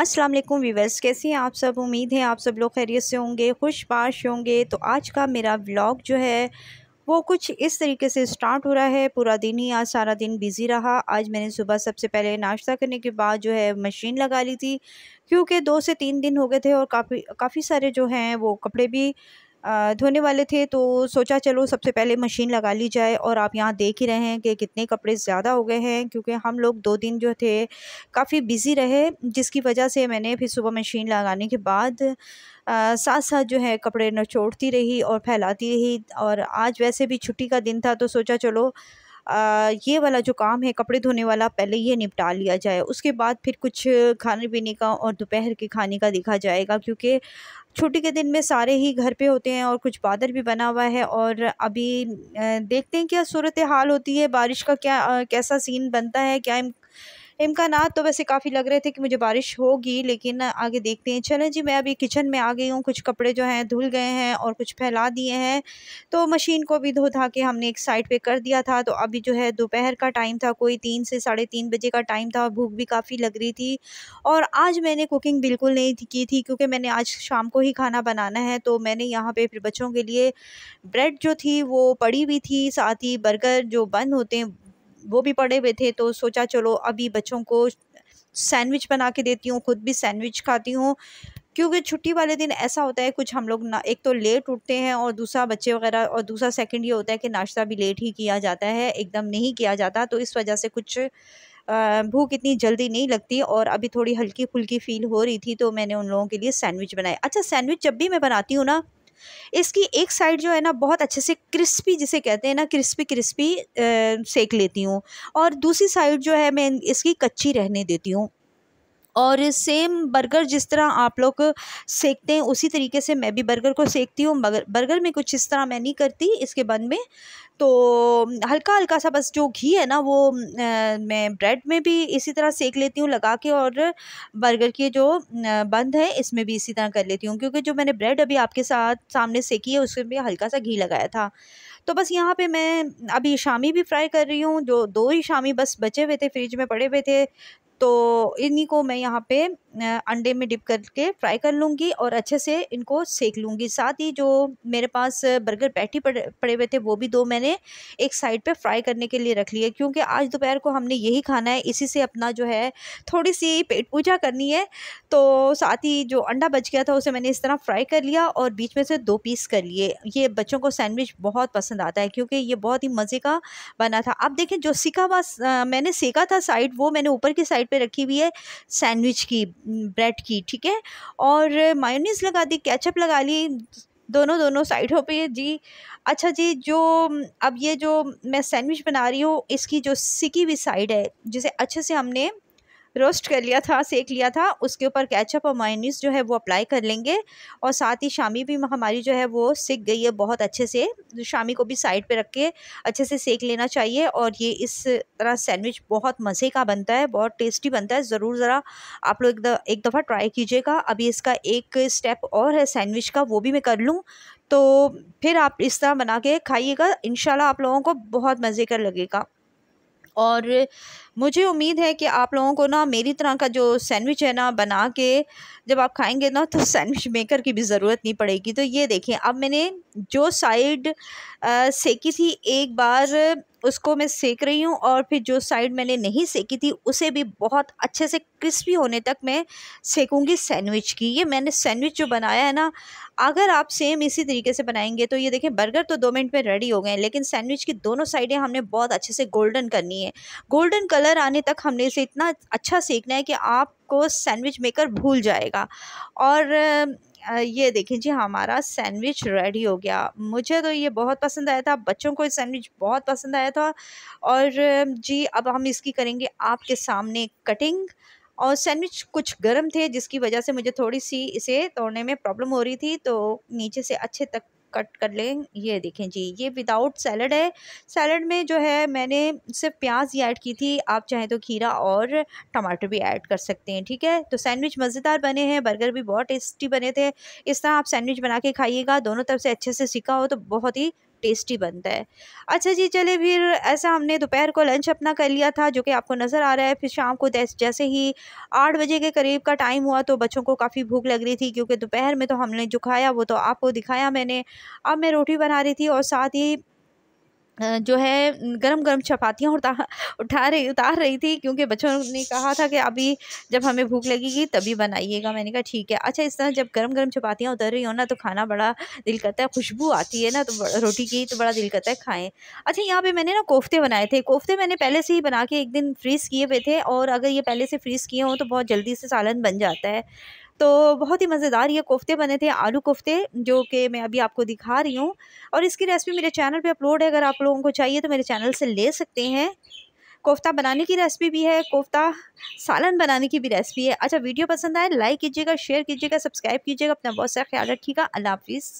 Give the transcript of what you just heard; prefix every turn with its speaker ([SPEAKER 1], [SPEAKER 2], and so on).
[SPEAKER 1] अस्सलाम वालेकुम वीवर्स कैसे हैं आप सब उम्मीद है आप सब लोग खैरियत से होंगे खुश पाश होंगे तो आज का मेरा व्लॉग जो है वो कुछ इस तरीके से स्टार्ट हो रहा है पूरा दिन ही आज सारा दिन बिज़ी रहा आज मैंने सुबह सबसे पहले नाश्ता करने के बाद जो है मशीन लगा ली थी क्योंकि दो से तीन दिन हो गए थे और काफ़ी काफ़ी सारे जो हैं वो कपड़े भी धोने वाले थे तो सोचा चलो सबसे पहले मशीन लगा ली जाए और आप यहाँ देख ही रहे हैं कि कितने कपड़े ज़्यादा हो गए हैं क्योंकि हम लोग दो दिन जो थे काफ़ी बिज़ी रहे जिसकी वजह से मैंने फिर सुबह मशीन लगाने के बाद आ, साथ साथ जो है कपड़े नचोड़ती रही और फैलाती रही और आज वैसे भी छुट्टी का दिन था तो सोचा चलो ये वाला जो काम है कपड़े धोने वाला पहले ये निपटा लिया जाए उसके बाद फिर कुछ खाने पीने का और दोपहर के खाने का देखा जाएगा क्योंकि छुट्टी के दिन में सारे ही घर पे होते हैं और कुछ बादल भी बना हुआ है और अभी देखते हैं क्या सूरत हाल होती है बारिश का क्या कैसा सीन बनता है क्या इम्कान तो वैसे काफ़ी लग रहे थे कि मुझे बारिश होगी लेकिन आगे देखते हैं चलें जी मैं अभी किचन में आ गई हूँ कुछ कपड़े जो हैं धुल गए हैं और कुछ फैला दिए हैं तो मशीन को भी धो धा के हमने एक साइड पे कर दिया था तो अभी जो है दोपहर का टाइम था कोई तीन से साढ़े तीन बजे का टाइम था भूख भी काफ़ी लग रही थी और आज मैंने कुकिंग बिल्कुल नहीं की थी क्योंकि मैंने आज शाम को ही खाना बनाना है तो मैंने यहाँ पर फिर बच्चों के लिए ब्रेड जो थी वो पड़ी हुई थी साथ ही बर्गर जो बंद होते हैं वो भी पड़े हुए थे तो सोचा चलो अभी बच्चों को सैंडविच बना के देती हूँ खुद भी सैंडविच खाती हूँ क्योंकि छुट्टी वाले दिन ऐसा होता है कुछ हम लोग ना एक तो लेट उठते हैं और दूसरा बच्चे वगैरह और दूसरा सेकंड ये होता है कि नाश्ता भी लेट ही किया जाता है एकदम नहीं किया जाता तो इस वजह से कुछ भूख इतनी जल्दी नहीं लगती और अभी थोड़ी हल्की फुल्की फील हो रही थी तो मैंने उन लोगों के लिए सैंडविच बनाए अच्छा सैंडविच जब भी मैं बनाती हूँ ना इसकी एक साइड जो है ना बहुत अच्छे से क्रिस्पी जिसे कहते हैं ना क्रिस्पी क्रिस्पी सेक लेती हूँ और दूसरी साइड जो है मैं इसकी कच्ची रहने देती हूँ और सेम बर्गर जिस तरह आप लोग सेकते हैं उसी तरीके से मैं भी बर्गर को सेकती हूँ मगर बर्गर में कुछ इस तरह मैं नहीं करती इसके बन में तो हल्का हल्का सा बस जो घी है ना वो आ, मैं ब्रेड में भी इसी तरह सेक लेती हूँ लगा के और बर्गर के जो बंद है इसमें भी इसी तरह कर लेती हूँ क्योंकि जो मैंने ब्रेड अभी आपके साथ सामने सेकी है उसमें भी हल्का सा घी लगाया था तो बस यहाँ पे मैं अभी शामी भी फ्राई कर रही हूँ जो दो ही शामी बस बचे हुए थे फ्रिज में पड़े हुए थे तो इन्हीं को मैं यहाँ पे अंडे में डिप करके फ्राई कर लूँगी और अच्छे से इनको सेक लूँगी साथ ही जो मेरे पास बर्गर पैटी पड़े हुए थे वो भी दो मैंने एक साइड पे फ्राई करने के लिए रख लिए क्योंकि आज दोपहर को हमने यही खाना है इसी से अपना जो है थोड़ी सी पेट पूजा करनी है तो साथ ही जो अंडा बच गया था उसे मैंने इस तरह फ्राई कर लिया और बीच में से दो पीस कर लिए ये बच्चों को सैंडविच बहुत पसंद आता है क्योंकि ये बहुत ही मज़े का बना था अब देखें जो सिका हुआ मैंने सेका था साइड वो मैंने ऊपर की साइड पे रखी हुई है सैंडविच की ब्रेड की ठीक है और मायोनीस लगा दी कैचअप लगा ली दोनों दोनों साइडों पे जी अच्छा जी जो अब ये जो मैं सैंडविच बना रही हूँ इसकी जो सिकी हुई साइड है जिसे अच्छे से हमने रोस्ट कर लिया था सेक लिया था उसके ऊपर कैचअप और मायनीस जो है वो अप्लाई कर लेंगे और साथ ही शामी भी हमारी जो है वो सिक गई है बहुत अच्छे से शामी को भी साइड पे रख के अच्छे से सेक लेना चाहिए और ये इस तरह सैंडविच बहुत मज़े का बनता है बहुत टेस्टी बनता है ज़रूर ज़रा आप लोग एक, दफ़ा ट्राई कीजिएगा अभी इसका एक स्टेप और है सैंडविच का वो भी मैं कर लूँ तो फिर आप इस तरह बना के खाइएगा इन आप लोगों को बहुत मज़े का लगेगा और मुझे उम्मीद है कि आप लोगों को ना मेरी तरह का जो सैंडविच है ना बना के जब आप खाएंगे ना तो सैंडविच मेकर की भी ज़रूरत नहीं पड़ेगी तो ये देखें अब मैंने जो साइड सेकी थी एक बार उसको मैं सेक रही हूँ और फिर जो साइड मैंने नहीं सेकी थी उसे भी बहुत अच्छे से क्रिस्पी होने तक मैं सेकूँगी सैंडविच की ये मैंने सैंडविच जो बनाया है ना अगर आप सेम इसी तरीके से बनाएंगे तो ये देखें बर्गर तो दो मिनट में रेडी हो गए लेकिन सैंडविच की दोनों साइडें हमने बहुत अच्छे से गोल्डन करनी है गोल्डन कलर आने तक हमने इसे इतना अच्छा सेकना है कि आपको सैंडविच मेकर भूल जाएगा और ये देखें जी हमारा सैंडविच रेडी हो गया मुझे तो ये बहुत पसंद आया था बच्चों को ये सैंडविच बहुत पसंद आया था और जी अब हम इसकी करेंगे आपके सामने कटिंग और सैंडविच कुछ गर्म थे जिसकी वजह से मुझे थोड़ी सी इसे तोड़ने में प्रॉब्लम हो रही थी तो नीचे से अच्छे तक कट कर लें ये देखें जी ये विदाउट सैलड है सैलड में जो है मैंने सिर्फ प्याज ही ऐड की थी आप चाहें तो खीरा और टमाटर भी ऐड कर सकते हैं ठीक है तो सैंडविच मज़ेदार बने हैं बर्गर भी बहुत टेस्टी बने थे इस तरह आप सैंडविच बना के खाइएगा दोनों तरफ से अच्छे से सीखा हो तो बहुत ही टेस्टी बनता है अच्छा जी चले फिर ऐसा हमने दोपहर को लंच अपना कर लिया था जो कि आपको नज़र आ रहा है फिर शाम को जैसे ही आठ बजे के करीब का टाइम हुआ तो बच्चों को काफ़ी भूख लग रही थी क्योंकि दोपहर में तो हमने जो खाया वो तो आपको दिखाया मैंने अब मैं रोटी बना रही थी और साथ ही जो है गरम गरम चपातियाँ उठा उठा रही उतार रही थी क्योंकि बच्चों ने कहा था कि अभी जब हमें भूख लगेगी तभी बनाइएगा मैंने कहा ठीक है अच्छा इस तरह जब गरम गरम चपातियाँ उतर रही हो ना तो खाना बड़ा दिल करता है खुशबू आती है ना तो रोटी की तो बड़ा दिल करता है खाएँ अच्छा यहाँ पर मैंने ना कोफ्ते बनाए थे कोफ्ते मैंने पहले से ही बना के एक दिन फ्रीज़ किए हुए थे और अगर ये पहले से फ्रीज़ किए हों तो बहुत जल्दी से सालन बन जाता है तो बहुत ही मज़ेदार ये कोफ्ते बने थे आलू कोफ्ते जो कि मैं अभी आपको दिखा रही हूँ और इसकी रेसिपी मेरे चैनल पे अपलोड है अगर आप लोगों को चाहिए तो मेरे चैनल से ले सकते हैं कोफ्ता बनाने की रेसिपी भी है कोफ्ता सालन बनाने की भी रेसिपी है अच्छा वीडियो पसंद आए लाइक कीजिएगा शेयर कीजिएगा सब्सक्राइब कीजिएगा अपना बहुत सारा ख्याल रखिएगा अल्लाह हाफिज़